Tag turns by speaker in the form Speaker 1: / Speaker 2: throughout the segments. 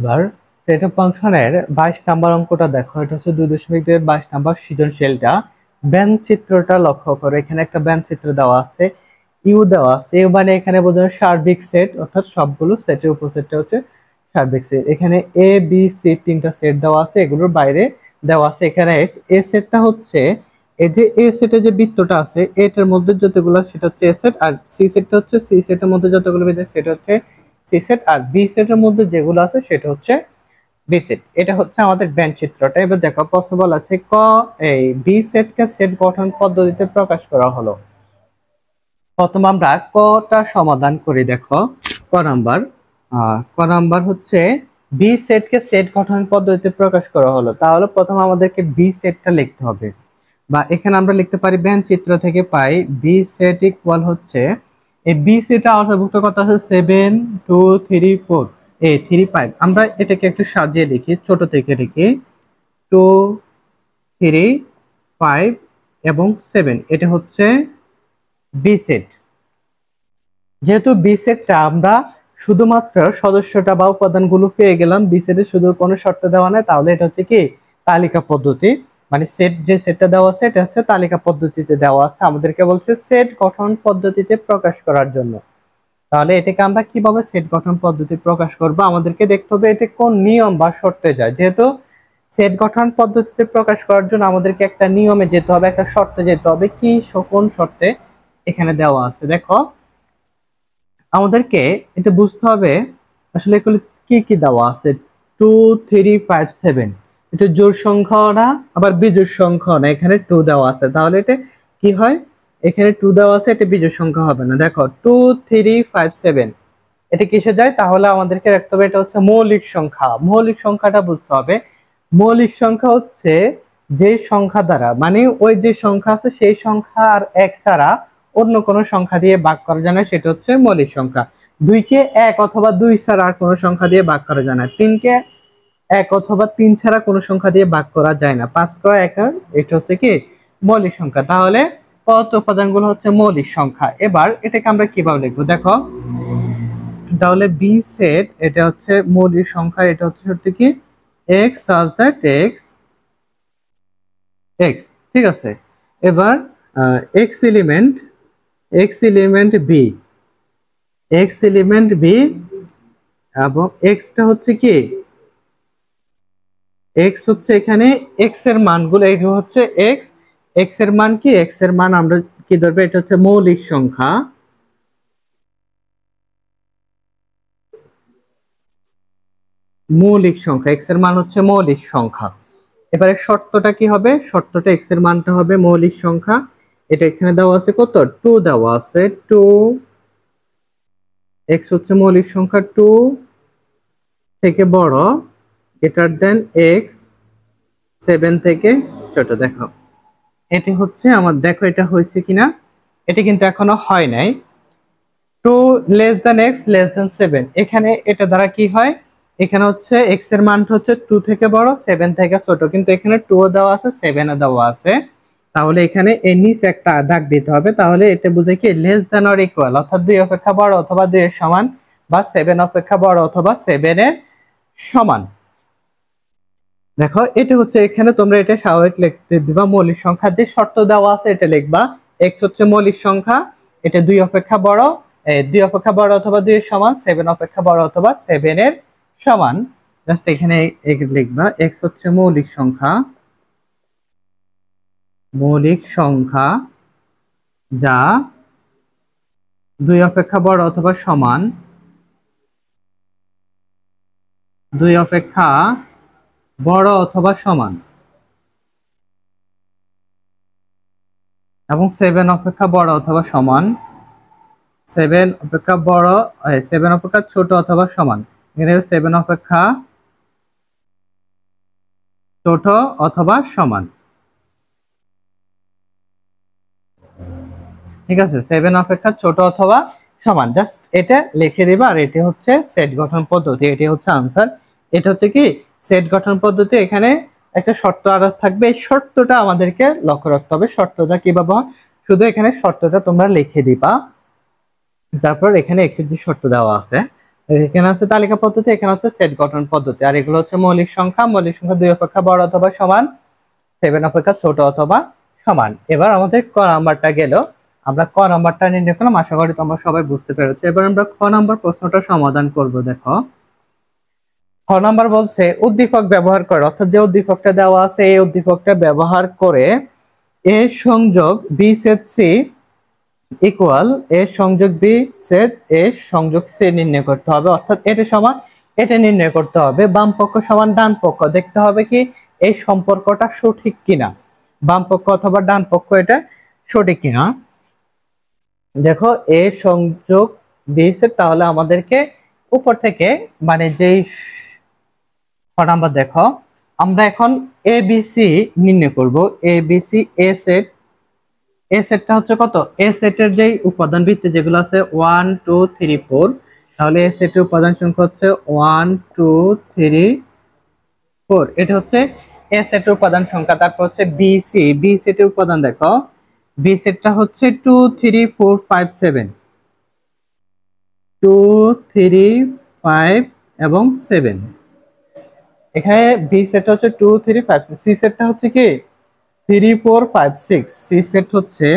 Speaker 1: এবার set of ফাংশনের বাইশ নাম্বার অঙ্কটা দেখো এটা হচ্ছে দুই দশমিক দুই বাইশ নাম্বার সৃজনশীলটা ব্যান চিত্রটা লক্ষ্য করো এখানে একটা ব্যান চিত্র দেওয়া আছে ইউ দেওয়া আছে ইউ মানে এখানে বোঝানো সার্বিক সেট অর্থাৎ সবগুলো সেটের উপসেটটা হচ্ছে সার্বিক সেট এখানে এ বি সি তিনটা সেট দেওয়া আছে এগুলোর বাইরে দেওয়া আছে এখানে এ সেটটা হচ্ছে এই যে এ সেটে যে বৃত্তটা আছে এটার মধ্যে যতগুলো সেটা হচ্ছে এ সেট আর সি সেটটা হচ্ছে সি সেটের মধ্যে যতগুলো সেটা হচ্ছে সি সেট আর বি সেটের মধ্যে যেগুলো আছে সেটা হচ্ছে বি সেট এটা হচ্ছে আমাদের ব্যান্ড চিত্রটা এবার দেখো পসিবল আছে ক এই বি সেটকে সেট গঠন পদ্ধতিতে প্রকাশ করা হলো প্রথম আমরা কটা সমাধান করি দেখো ক নাম্বার ক নাম্বার হচ্ছে বি সেটকে সেট গঠন পদ্ধতিতে প্রকাশ করা হলো তাহলে প্রথম আমাদেরকে বি সেটটা লিখতে হবে বা এখানে আমরা লিখতে পারি ব্যান চিত্র থেকে পাই বি সেট ইকুয়াল হচ্ছে এই বি বিসিটা অন্তর্ভুক্ত কথা আছে seven two three four A three five আমরা এটাকে একটু সাজিয়ে লিখি ছোট থেকে লিখি টু থ্রি ফাইভ এবং সেভেন এটা হচ্ছে বি সেট যেহেতু বি সেটটা আমরা শুধুমাত্র সদস্যটা বা উপাদানগুলো পেয়ে গেলাম বি সেটের শুধু কোনো শর্ত দেওয়া নেই তাহলে এটা হচ্ছে কি তালিকা পদ্ধতি মানে সেট যে সেটটা দেওয়া আছে এটা হচ্ছে তালিকা পদ্ধতিতে দেওয়া আছে আমাদেরকে বলছে সেট গঠন পদ্ধতিতে প্রকাশ করার জন্য তাহলে এটাকে আমরা কিভাবে সেট গঠন পদ্ধতি প্রকাশ করব আমাদেরকে দেখতে হবে এটা কোন নিয়ম বা শর্তে যায় যেহেতু সেট গঠন পদ্ধতিতে প্রকাশ করার জন্য আমাদেরকে একটা নিয়মে যেতে হবে একটা শর্তে যেতে হবে কি কোন শর্তে এখানে দেওয়া আছে দেখো আমাদেরকে এটা বুঝতে হবে আসলে এগুলো কি কি দেওয়া আছে টু থ্রি ফাইভ সেভেন এটা জোর সংখ্যা না আবার বিজোড় সংখ্যা না এখানে টু দেওয়া আছে তাহলে এটা কি হয় এখানে টু দেওয়া আছে এটা বিজোড় সংখ্যা হবে না দেখো টু থ্রি ফাইভ সেভেন এটা কিসে যায় তাহলে আমাদেরকে রাখতে হবে এটা হচ্ছে মৌলিক সংখ্যা মৌলিক সংখ্যাটা বুঝতে হবে মৌলিক সংখ্যা হচ্ছে যে সংখ্যা দ্বারা মানে ওই যে সংখ্যা আছে সেই সংখ্যা আর এক ছাড়া অন্য কোনো সংখ্যা দিয়ে বাক করা যায় না সেটা হচ্ছে মৌলিক সংখ্যা দুইকে এক অথবা দুই ছাড়া আর কোনো সংখ্যা দিয়ে বাক করা যায় না তিনকে এক অথবা তিন ছাড়া কোনো সংখ্যা দিয়ে ভাগ করা যায় না পাঁচ ক এক এটা হচ্ছে কি মৌলিক সংখ্যা তাহলে পদার্থ উপাদানগুলো হচ্ছে মৌলিক সংখ্যা এবার এটাকে আমরা কিভাবে লিখবো দেখো তাহলে বি সেট এটা হচ্ছে মৌলিক সংখ্যা এটা হচ্ছে সত্যি কি x such that x x ঠিক আছে এবার X element X element B X element B এবং এক্সটা হচ্ছে কি এক্স হচ্ছে এখানে এক্স এর মানগুলো এটা হচ্ছে এক্স এক্স এর মান কি এক্স এর মান আমরা কি ধরবে এটা হচ্ছে মৌলিক সংখ্যা মৌলিক সংখ্যা এক্স এর মান হচ্ছে মৌলিক সংখ্যা এবারে শর্তটা কি হবে শর্তটা এক্স এর মানটা হবে মৌলিক সংখ্যা এটা এখানে দেওয়া আছে কত টু দেওয়া আছে টু এক্স হচ্ছে মৌলিক সংখ্যা টু থেকে বড় গ্রেটার দেন এক্স সেভেন থেকে ছোট দেখো এটি হচ্ছে আমার দেখো এটা হয়েছে কিনা এটি কিন্তু এখনো হয় নাই two less than X less than seven এখানে এটা দ্বারা কি হয় এখানে হচ্ছে এক্স এর মানটা হচ্ছে টু থেকে বড় সেভেন থেকে ছোট কিন্তু এখানে ও দেওয়া আছে সেভেনও দেওয়া আছে তাহলে এখানে এর নিচে একটা দাগ দিতে হবে তাহলে এটা বুঝে কি লেস দেন অর ইকুয়াল অর্থাৎ দুই অপেক্ষা বড় অথবা দুই এর সমান বা সেভেন অপেক্ষা বড় অথবা এর সমান দেখো এটা হচ্ছে এখানে তোমরা এটা স্বাভাবিক লিখতে দিবা মৌলিক সংখ্যা যে শর্ত দেওয়া আছে এটা লিখবা এক্স হচ্ছে মৌলিক সংখ্যা এটা দুই অপেক্ষা বড় দুই অপেক্ষা বড় অথবা দুই এর সমান সেভেন অপেক্ষা বড় অথবা সেভেন এর সমান জাস্ট এখানে লিখবা এক্স হচ্ছে মৌলিক সংখ্যা মৌলিক সংখ্যা যা দুই অপেক্ষা বড় অথবা সমান দুই অপেক্ষা বড় অথবা সমান এবং সেভেন অপেক্ষা বড় অথবা সমান সেভেন অপেক্ষা বড় সেভেন অপেক্ষা ছোট অথবা সমান এখানে সেভেন অপেক্ষা ছোট অথবা সমান ঠিক আছে সেভেন অপেক্ষা ছোট অথবা সমান জাস্ট এটা লিখে দিবা আর এটি হচ্ছে সেট গঠন পদ্ধতি এটি হচ্ছে আনসার এটা হচ্ছে কি সেট গঠন পদ্ধতি এখানে একটা শর্ত আরোপ থাকবে এই শর্তটা আমাদেরকে লক্ষ্য রাখতে হবে শর্তটা কিভাবে শুধু এখানে শর্তটা তোমরা লিখে দিবা তারপর এখানে এক্সের যে শর্ত দেওয়া আছে এখানে আছে তালিকা পদ্ধতি এখানে হচ্ছে সেট গঠন পদ্ধতি আর এগুলো হচ্ছে মৌলিক সংখ্যা মৌলিক সংখ্যা দুই অপেক্ষা বড় অথবা সমান সেভেন অপেক্ষা ছোট অথবা সমান এবার আমাদের ক নাম্বারটা গেল আমরা ক নাম্বারটা নির্ণয় করলাম আশা করি তোমরা সবাই বুঝতে পেরেছো এবার আমরা ক নাম্বার প্রশ্নটা সমাধান করব দেখো খ নাম্বার বলছে উদ্দীপক ব্যবহার করে অর্থাৎ যে উদ্দীপকটা দেওয়া আছে এই উদ্দীপকটা ব্যবহার করে এ সংযোগ B set C equal A সংযোগ বি সেট এ সংযোগ সি নির্ণয় করতে হবে অর্থাৎ এটা সমান এটা নির্ণয় করতে হবে বাম পক্ষ সমান ডান পক্ষ দেখতে হবে কি এই সম্পর্কটা সঠিক কিনা বাম পক্ষ অথবা ডান পক্ষ এটা সঠিক কিনা দেখো এ সংযোগ বি সেট তাহলে আমাদেরকে উপর থেকে মানে যেই নাম্বার দেখো আমরা এখন এ বিসি নির্ণয় করব এ বিসি এ সেট এ সেটটা হচ্ছে কত এ সেটের যেই উপাদান ভিত্তি যেগুলো আছে ওয়ান টু থ্রি ফোর তাহলে এ সেটের উপাদান সংখ্যা হচ্ছে ওয়ান টু থ্রি ফোর এটা হচ্ছে এ সেটের উপাদান সংখ্যা তারপর হচ্ছে বিসি বি সেটের উপাদান দেখো বি সেটটা হচ্ছে two three four five seven two three five এবং সেভেন এখানে বি সেটটা হচ্ছে two three five six C সেটটা হচ্ছে কি three four five six C set হচ্ছে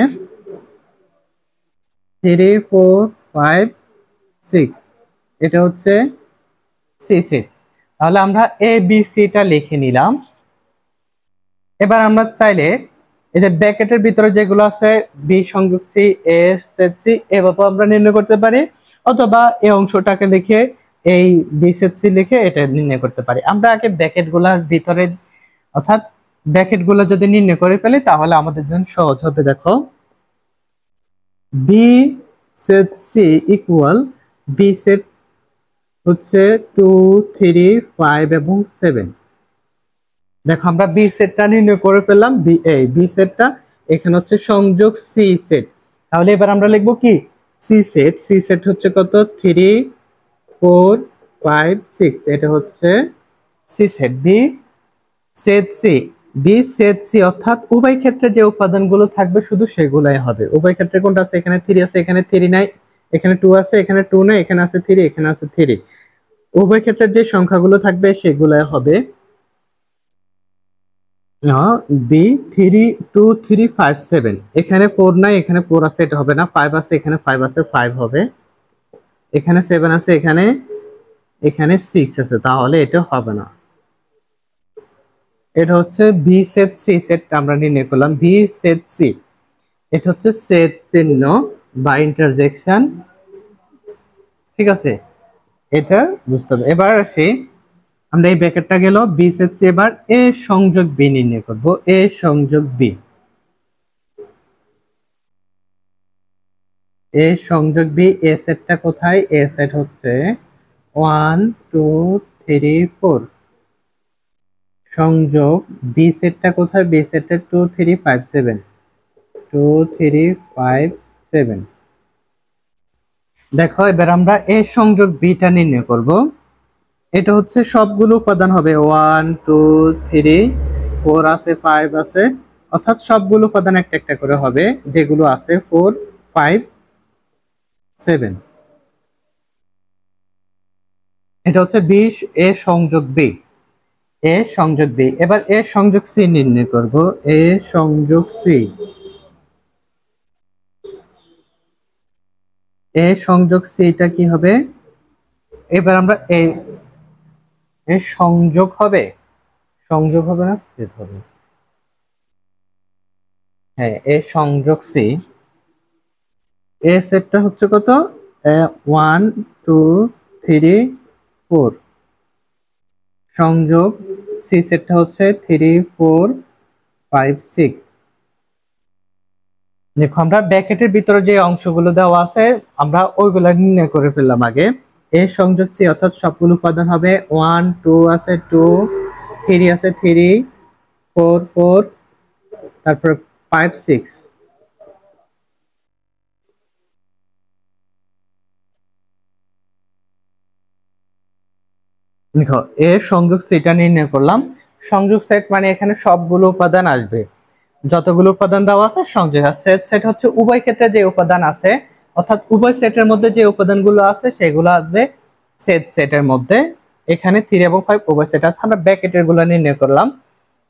Speaker 1: থ্রি ফোর ফাইভ সিক্স এটা হচ্ছে সি সেট তাহলে আমরা এ বি সিটা লিখে নিলাম এবার আমরা চাইলে এই যে ব্র্যাকেটের ভিতরে যেগুলো আছে বি সংযুক্ত সি এ সেট সি এভাবে আমরা নির্ণয় করতে পারি অথবা এই অংশটাকে লিখে এই বিএসএসসি লিখে এটা নির্ণয় করতে পারি আমরা আগে ব্যাকেটগুলার ভিতরে অর্থাৎ ব্যাকেটগুলো যদি নির্ণয় করে ফেলি তাহলে আমাদের জন্য সহজ হবে দেখো B set C equal B set হচ্ছে টু থ্রি ফাইভ এবং সেভেন দেখো আমরা বি সেটটা নির্ণয় করে পেলাম বি এই বি সেটটা এখানে হচ্ছে সংযোগ সি সেট তাহলে এবার আমরা লিখবো কি সি সেট সি সেট হচ্ছে কত থ্রি ফোর ফাইভ সিক্স এটা হচ্ছে C set B set C B set C অর্থাৎ উভয় ক্ষেত্রে যে উপাদানগুলো থাকবে শুধু সেগুলাই হবে উভয় ক্ষেত্রে কোনটা আছে এখানে থ্রি আছে এখানে থ্রি নাই এখানে টু আছে এখানে টু নাই এখানে আছে থ্রি এখানে আছে থ্রি উভয় ক্ষেত্রে যে সংখ্যাগুলো থাকবে সেগুলাই হবে B three two three five seven এখানে ফোর নাই এখানে ফোর আছে এটা হবে না ফাইভ আছে এখানে ফাইভ আছে ফাইভ হবে এখানে সেভেন আছে এখানে এখানে সিক্স আছে তাহলে এটা হবে না এটা হচ্ছে ভি সেট সি সেট আমরা নির্ণয় করলাম ভি সেট সি এটা হচ্ছে সেট চিহ্ন বা ইন্টারজেকশন ঠিক আছে এটা বুঝতে হবে এবার আসি আমরা এই ব্যাকেটটা গেল বি সেট সি এবার এ সংযোগ বি নির্ণয় করব এ সংযোগ বি এ সংযোগ বি এ সেটটা কোথায় এ সেট হচ্ছে ওয়ান টু থ্রি ফোর সংযোগ বি সেটটা কোথায় বি সেটটা two three five seven two three five seven দেখো এবার আমরা এ সংযোগ বিটা নির্ণয় করব এটা হচ্ছে সবগুলো উপাদান হবে ওয়ান টু থ্রি ফোর আছে ফাইভ আছে অর্থাৎ সবগুলো উপাদান একটা একটা করে হবে যেগুলো আছে ফোর ফাইভ সেভেন এটা হচ্ছে বিশ এ সংযোগ বি এ সংযোগ বি এবার এ সংযোগ সি নির্ণয় করব এ সংযোগ সি এ সংযোগ সি এটা কি হবে এবার আমরা এ এ সংযোগ হবে সংযোগ হবে না সেট হবে হ্যাঁ এ সংযোগ সি এ সেটটা হচ্ছে কত ওয়ান টু থ্রি ফোর সংযোগ সি সেটটা হচ্ছে থ্রি ফোর ফাইভ সিক্স দেখো আমরা ব্যাকেটের ভিতরে যে অংশগুলো দেওয়া আছে আমরা ওইগুলো নির্ণয় করে ফেললাম আগে এ সংযোগ সি অর্থাৎ সবগুলো উপাদান হবে ওয়ান টু আছে টু থ্রি আছে থ্রি ফোর ফোর তারপর ফাইভ সিক্স দেখো এ সংযোগ সেটা নির্ণয় করলাম সংযোগ সেট মানে এখানে সবগুলো উপাদান আসবে যতগুলো উপাদান দেওয়া আছে সংযোগ আর সেট সেট হচ্ছে উভয় ক্ষেত্রে যে উপাদান আছে অর্থাৎ উভয় সেটের মধ্যে যে উপাদানগুলো আছে সেগুলো আসবে সেট সেটের মধ্যে এখানে থ্রি এবং ফাইভ উভয় সেট আছে আমরা ব্যাকেটের গুলো নির্ণয় করলাম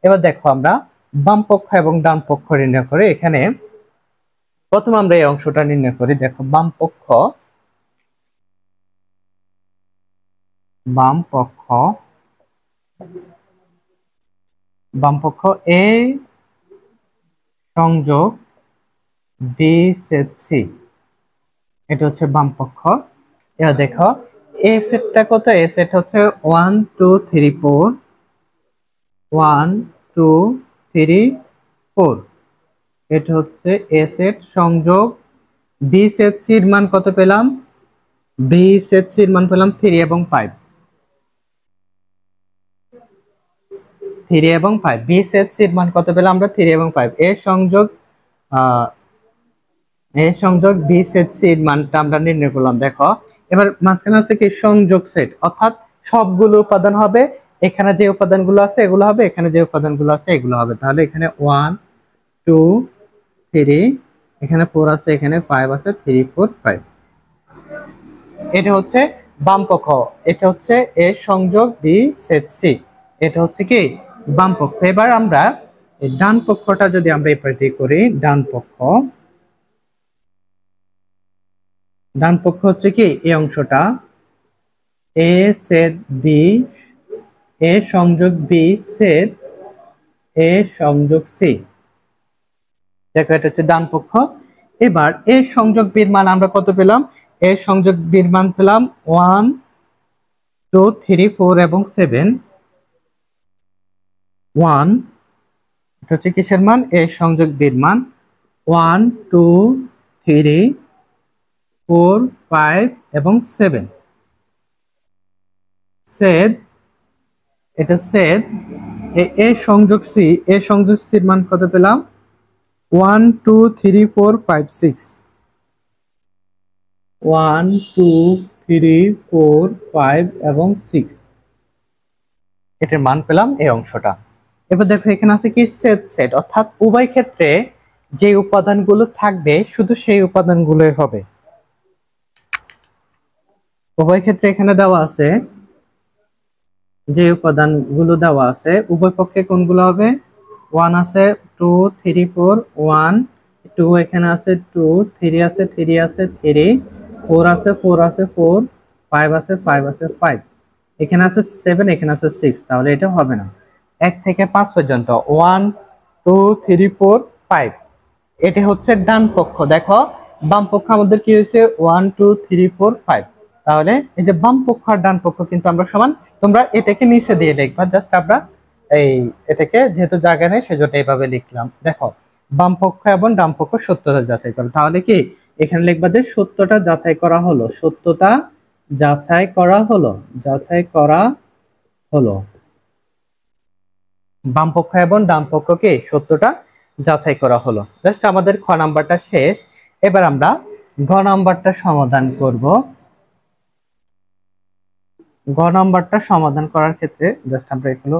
Speaker 1: এবার দেখো আমরা বাম পক্ষ এবং ডান পক্ষ নির্ণয় করে এখানে প্রথম আমরা এই অংশটা নির্ণয় করি দেখো বাম পক্ষ বাম পক্ষ বাম পক্ষ এ সংযোগ বি সেট সি এটা হচ্ছে বাম পক্ষ এবার দেখো এ সেটটা কত এ সেট হচ্ছে one two three four one two three four এটা হচ্ছে এ সেট সংযোগ বি সেট সির মান কত পেলাম বি সেট সির মান পেলাম থ্রি এবং ফাইভ থ্রি এবং ফাইভ বিএসএসসির মান কত পেলে আমরা থ্রি এবং ফাইভ এর সংযোগ এ সংযোগ বিএসএসসির মানটা আমরা নির্ণয় করলাম দেখো এবার মাঝখানে আছে কি সংযোগ সেট অর্থাৎ সবগুলো উপাদান হবে এখানে যে উপাদানগুলো আছে এগুলো হবে এখানে যে উপাদানগুলো আছে এগুলো হবে তাহলে এখানে ওয়ান টু থ্রি এখানে ফোর আছে এখানে ফাইভ আছে থ্রি ফোর ফাইভ এটা হচ্ছে বামপক্ষ এটা হচ্ছে এ সংযোগ বি সেট সি এটা হচ্ছে কি বাম পক্ষ এবার আমরা ডান পক্ষটা যদি আমরা এপার দিয়ে করি ডান পক্ষ ডান পক্ষ হচ্ছে কি এই অংশটা এ সেদ বি এ সংযোগ বি সেদ এ সংযোগ সি দেখো এটা হচ্ছে ডান পক্ষ এবার এ সংযোগ বির মান আমরা কত পেলাম এ সংযোগ বির মান পেলাম ওয়ান টু থ্রি ফোর এবং সেভেন ওয়ান এটা হচ্ছে কিসের মান এ সংযোগ বির মান one two three four five এবং সেভেন সেদ এটা সেদ এ সংযোগ সি এ সংযোগ সির মান কত পেলাম one two three four five six one two three four five এবং সিক্স এটার মান পেলাম এই অংশটা এবার দেখো এখানে আছে কি সেট সেট অর্থাৎ উভয় ক্ষেত্রে যে উপাদানগুলো থাকবে শুধু সেই উপাদানগুলোই হবে উভয় ক্ষেত্রে এখানে দেওয়া আছে যে উপাদানগুলো দেওয়া আছে উভয় পক্ষে কোনগুলো হবে ওয়ান আছে two three four one two এখানে আছে টু থ্রি আছে থ্রি আছে থ্রি ফোর আছে ফোর আছে ফোর ফাইভ আছে ফাইভ আছে ফাইভ এখানে আছে সেভেন এখানে আছে সিক্স তাহলে এটা হবে না এক থেকে পাঁচ পর্যন্ত one two three four five এটি হচ্ছে ডান পক্ষ দেখো বাম পক্ষ আমাদের কি হয়েছে one two three four five তাহলে এই যে বাম পক্ষ আর ডান পক্ষ কিন্তু আমরা সমান তোমরা এটাকে নিচে দিয়ে লিখবা জাস্ট আমরা এই এটাকে যেহেতু জায়গা নেই সেজন্য এইভাবে লিখলাম দেখো বাম পক্ষ এবং ডান পক্ষ সত্যতা যাচাই করো তাহলে কি এখানে লিখবা যে সত্যটা যাচাই করা হলো সত্যতা যাচাই করা হলো যাচাই করা হলো বামপক্ষ এবং ডানপক্ষকে সত্যটা যাচাই করা হলো জাস্ট আমাদের খ নাম্বারটা শেষ এবার আমরা ঘ নাম্বারটা সমাধান করব ঘ নাম্বারটা সমাধান করার ক্ষেত্রে জাস্ট আমরা এগুলো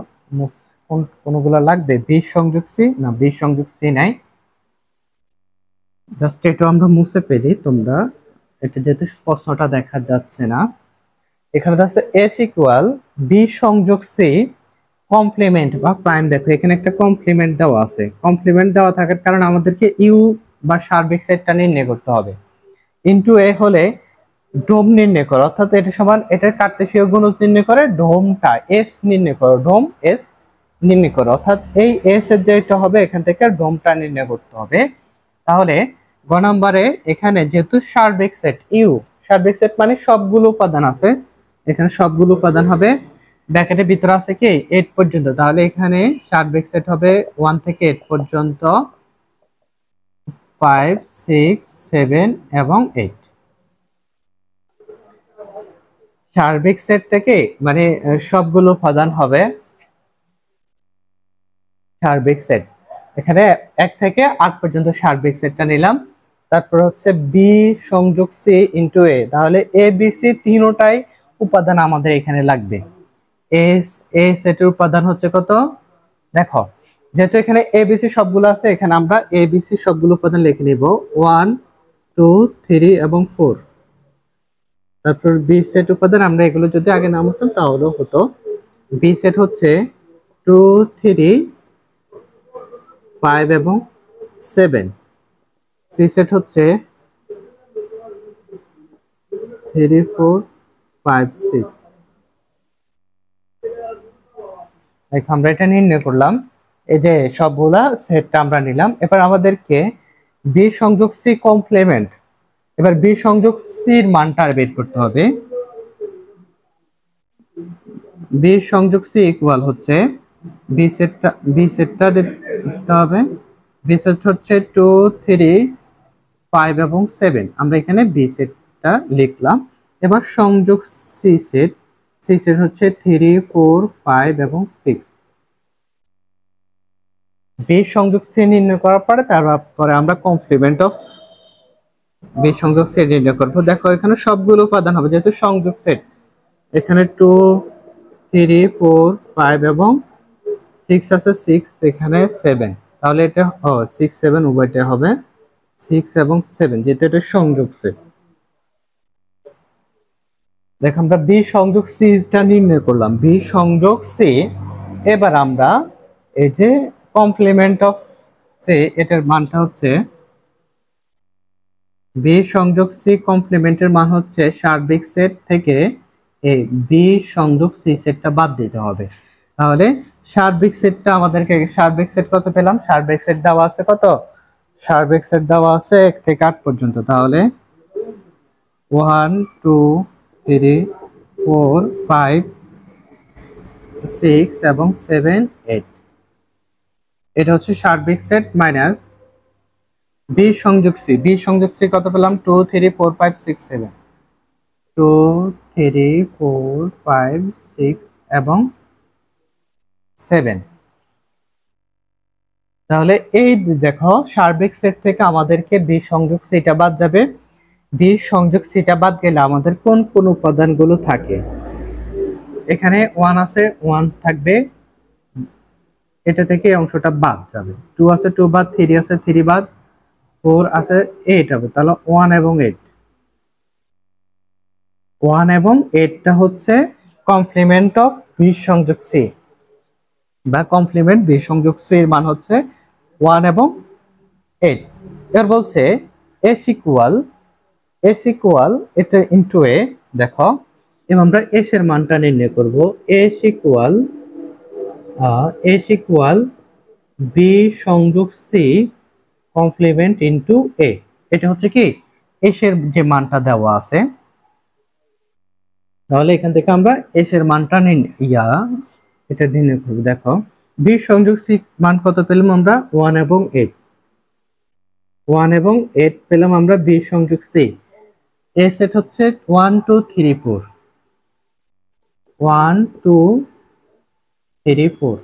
Speaker 1: কোনগুলো লাগবে বি সংযোগ সি না বি সংযোগ সি নাই জাস্ট এটা আমরা মুছে পেলি তোমরা এটা যেহেতু প্রশ্নটা দেখা যাচ্ছে না এখানে দেখা যাচ্ছে এস ইকুয়াল বি সংযোগ সি কমপ্লিমেন্ট বা প্রাইম দেখো এখানে একটা কমপ্লিমেন্ট দেওয়া আছে কমপ্লিমেন্ট দেওয়া থাকার কারণে আমাদেরকে ইউ বা সার্বিক সেটটা নির্ণয় করতে হবে ইনটু এ হলে ডোম নির্ণয় করো অর্থাৎ এটা সমান এটার কার্তেশীয় গুণজ নির্ণয় করে ডোমটা এস নির্ণয় করো ডোম এস নির্ণয় করো অর্থাৎ এই এস এর যেটা হবে এখান থেকে ডোমটা নির্ণয় করতে হবে তাহলে গ নম্বরে এখানে যেহেতু সার্বিক সেট ইউ সার্বিক সেট মানে সবগুলো উপাদান আছে এখানে সবগুলো উপাদান হবে ব্র্যাকেটের ভিতরে আছে কি এইট পর্যন্ত তাহলে এখানে সার্বিক সেট হবে ওয়ান থেকে এইট পর্যন্ত ফাইভ সিক্স সেভেন এবং এইট সার্বিক সেটটাকে মানে সবগুলো উপাদান হবে সার্বিক সেট এখানে এক থেকে আট পর্যন্ত সার্বিক সেটটা নিলাম তারপর হচ্ছে বি সংযোগ সি ইন্টু এ তাহলে এ বি সি তিনোটাই উপাদান আমাদের এখানে লাগবে এ এ সেটের উপাদান হচ্ছে কত দেখো যেহেতু এখানে এ এবিসি সবগুলো আছে এখানে আমরা এ এবিসি সবগুলো উপাদান লিখে নিব ওয়ান টু থ্রি এবং ফোর তারপর বি সেট উপাদান আমরা এগুলো যদি আগে নাম আসতাম তাহলেও হতো বি সেট হচ্ছে টু থ্রি ফাইভ এবং সেভেন সি সেট হচ্ছে থ্রি ফোর ফাইভ সিক্স দেখো আমরা এটা নির্ণয় করলাম এই যে সবগুলা সেটটা আমরা নিলাম এবার আমাদেরকে বি সংযোগ সি কমপ্লিমেন্ট এবার বি সংযোগ সির মানটা বের করতে হবে বি সংযোগ সি ইকুয়াল হচ্ছে বি সেটটা বি সেটটা দিতে হবে বি সেট হচ্ছে টু থ্রি ফাইভ এবং সেভেন আমরা এখানে বি সেটটা লিখলাম এবার সংযোগ সি সেট সিক্সের হচ্ছে থ্রি ফোর ফাইভ এবং সিক্স বেশ সংযোগ শ্রেণী নির্ণয় করার পরে তারপরে আমরা কমপ্লিমেন্ট অফ বেশ সংযোগ সেট নির্ণয় করবো দেখো এখানে সবগুলো উপাদান হবে যেহেতু সংযোগ সেট এখানে টু থ্রি ফোর ফাইভ এবং সিক্স আছে সিক্স এখানে সেভেন তাহলে এটা সিক্স সেভেন উভয়টা হবে সিক্স এবং সেভেন যেহেতু এটা সংযোগ সেট দেখ আমরা বি সংযোগ সিটা নির্ণয় করলাম বি সংযোগ সি এবার আমরা এই যে কমপ্লিমেন্ট অফ সে এটার মানটা হচ্ছে বি সংযোগ সি কমপ্লিমেন্টের মান হচ্ছে সার্বিক সেট থেকে এই বি সংযোগ সি সেটটা বাদ দিতে হবে তাহলে সার্বিক সেটটা আমাদেরকে সার্বিক সেট কত পেলাম সার্বিক সেট দেওয়া আছে কত সার্বিক সেট দেওয়া আছে এক থেকে আট পর্যন্ত তাহলে one two three four five six এবং সেভেন এইট এটা হচ্ছে সার্বিক সেট মাইনাস বি সংযোগ সি বি সংযোগ সি কত পেলাম two three four five six seven two three four five six এবং সেভেন তাহলে এই দেখো সার্বিক সেট থেকে আমাদেরকে বি সংযোগ সিটা বাদ যাবে ভি সংযোগ সেটা বাদ গেলে আমাদের কোন কোন উপাদানগুলো থাকে এখানে ওয়ান আছে ওয়ান থাকবে এটা থেকে অংশটা বাদ যাবে টু আছে টু বাদ থ্রি আছে থ্রি বাদ ফোর আছে এইট হবে তাহলে ওয়ান এবং এইট ওয়ান এবং এইটটা হচ্ছে কমপ্লিমেন্ট অফ বি সংযোগ সি বা কমপ্লিমেন্ট বি সংযোগ সি এর মান হচ্ছে ওয়ান এবং এইট এবার বলছে এস ইকুয়াল এস ইকুয়াল এটা ইনটু এ দেখো এবং আমরা এস এর মানটা নির্ণয় করব S equal S equal B সংযোগ সি কমপ্লিমেন্ট ইন্টু এ এটা হচ্ছে কি এস এর যে মানটা দেওয়া আছে তাহলে এখান থেকে আমরা এস এর মানটা ইয়া এটা নির্ণয় করব দেখো বি সংযোগ সি মান কত পেলাম আমরা ওয়ান এবং এইট ওয়ান এবং এইট পেলাম আমরা বি সংযোগ সি এ সেট হচ্ছে one two three four one two three four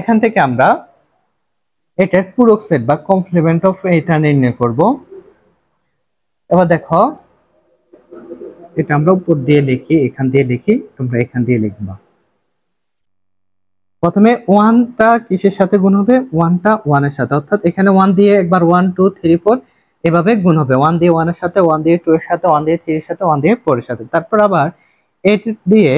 Speaker 1: এখান থেকে আমরা এটার পুরো সেট বা কমপ্লিমেন্ট অফ এটা নির্ণয় করব এবার দেখো এটা আমরা উপর দিয়ে লিখি এখান দিয়ে লিখি তোমরা এখান দিয়ে লিখবা প্রথমে ওয়ানটা কিসের সাথে গুণ হবে ওয়ানটা ওয়ানের সাথে অর্থাৎ এখানে ওয়ান দিয়ে একবার ওয়ান টু থ্রি ফোর এভাবে গুণ হবে ওয়ান দিয়ে ওয়ানের সাথে ওয়ান দিয়ে টু এর সাথে ওয়ান দিয়ে থ্রি এর সাথে ওয়ান দিয়ে ফোর এর সাথে তারপর আবার এইট দিয়ে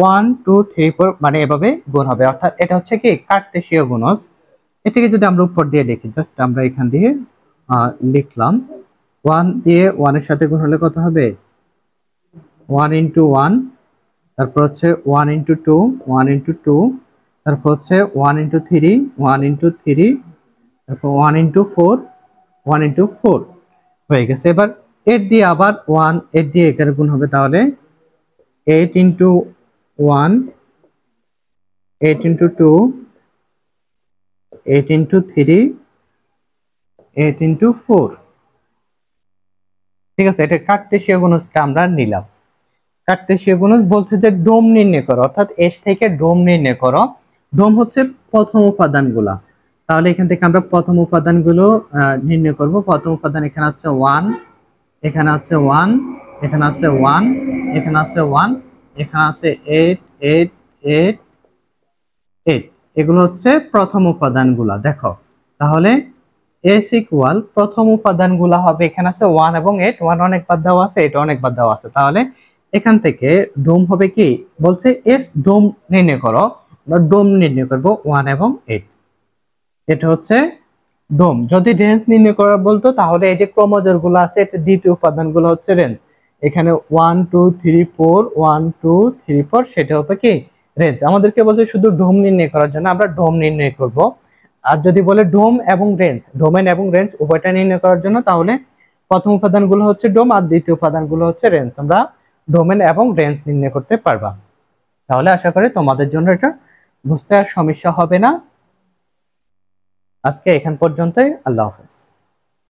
Speaker 1: ওয়ান টু থ্রি ফোর মানে এভাবে গুণ হবে অর্থাৎ এটা হচ্ছে কি কার্তেশীয় গুণজ এটাকে যদি আমরা উপর দিয়ে লিখি জাস্ট আমরা এখান দিয়ে লিখলাম ওয়ান দিয়ে ওয়ানের সাথে গুণ হলে কত হবে ওয়ান ইন্টু ওয়ান তারপর হচ্ছে one into two one into two তারপর হচ্ছে one into three one into three তারপর one into four one into four হয়ে গেছে এবার এর দিয়ে আবার ওয়ান এর দিয়ে এগারো গুণ হবে তাহলে eight into one eight into two eight into three eight into four ঠিক আছে এটা সে গুণজটা আমরা নিলাম সে গুণ বলছে যে ডোম নির্ণয় করো অর্থাৎ এস থেকে ডোম নির্ণয় করো ডোম হচ্ছে প্রথম উপাদানগুলা তাহলে এখান থেকে আমরা প্রথম উপাদানগুলো নির্ণয় করব প্রথম উপাদান এখানে আছে ওয়ান এখানে আছে ওয়ান এখানে আছে ওয়ান এখানে আছে ওয়ান এখানে আছে এইট এইট এইট এইট এগুলো হচ্ছে প্রথম উপাদানগুলা দেখো তাহলে এস ইকুয়াল প্রথম উপাদানগুলো হবে এখানে আছে ওয়ান এবং এইট ওয়ান অনেক বাদ দেওয়া আছে এইট অনেক বাদ দেওয়া আছে তাহলে এখান থেকে ডোম হবে কি বলছে এস ডোম নির্ণয় করো আমরা ডোম নির্ণয় করব ওয়ান এবং এইট এটা হচ্ছে ডোম যদি রেঞ্জ নির্ণয় করা বলতো তাহলে এই যে ক্রমজোর গুলো আছে এটা দ্বিতীয় উপাদান গুলো হচ্ছে রেঞ্জ এখানে one two three four one two three four সেটা হবে কি রেঞ্জ আমাদেরকে বলছে শুধু ডোম নির্ণয় করার জন্য আমরা ডোম নির্ণয় করব আর যদি বলে ডোম এবং রেঞ্জ ডোমেন এবং রেঞ্জ উভয়টা নির্ণয় করার জন্য তাহলে প্রথম উপাদানগুলো হচ্ছে ডোম আর দ্বিতীয় উপাদানগুলো হচ্ছে রেঞ্জ তোমরা ডোমেন এবং রেঞ্জ নির্ণয় করতে পারবা তাহলে আশা করি তোমাদের জন্য এটা বুঝতে আর সমস্যা হবে না আজকে এখান পর্যন্তই আল্লাহ হাফেজ